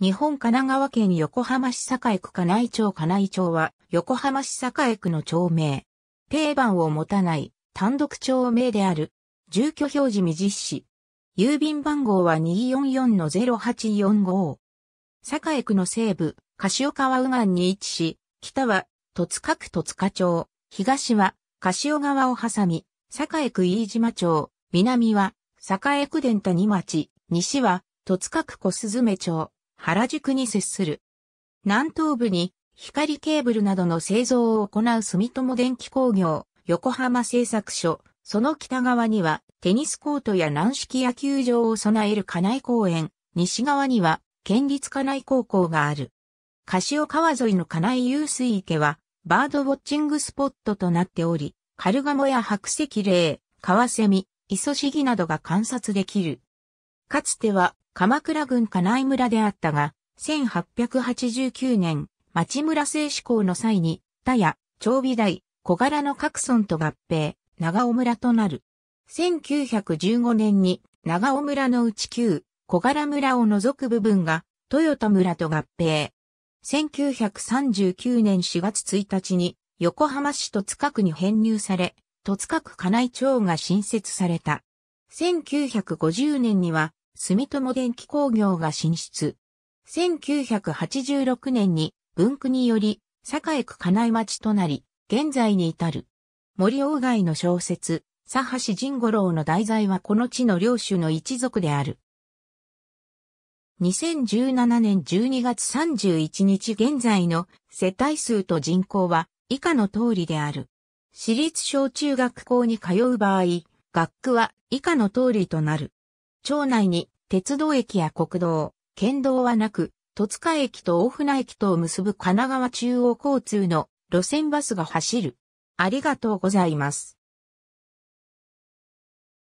日本神奈川県横浜市栄区金井町金井町は横浜市栄区の町名。定番を持たない単独町名である。住居表示未実施。郵便番号は244-0845。栄区の西部、柏川右岸に位置し、北は戸塚区戸塚町、東は柏川を挟み、栄区飯島町、南は栄区伝谷町、西は戸塚区小鈴目町。原宿に接する。南東部に光ケーブルなどの製造を行う住友電気工業、横浜製作所、その北側にはテニスコートや軟式野球場を備える金井公園、西側には県立金井高校がある。柏川沿いの金井遊水池はバードウォッチングスポットとなっており、カルガモや白石霊、カワセミ、イソシギなどが観察できる。かつては鎌倉郡金井村であったが、1889年、町村制志向の際に、田屋、長尾台、小柄の各村と合併、長尾村となる。1915年に長尾村のうち旧、小柄村を除く部分が、豊田村と合併。1939年4月1日に、横浜市戸塚区に編入され、戸塚区金井町が新設された。1950年には、住友電機工業が進出。1986年に文区により、栄区金井町となり、現在に至る。森鴎外の小説、佐橋仁五郎の題材はこの地の領主の一族である。2017年12月31日現在の世帯数と人口は以下の通りである。私立小中学校に通う場合、学区は以下の通りとなる。町内に鉄道駅や国道、県道はなく、戸塚駅と大船駅とを結ぶ神奈川中央交通の路線バスが走る。ありがとうございます。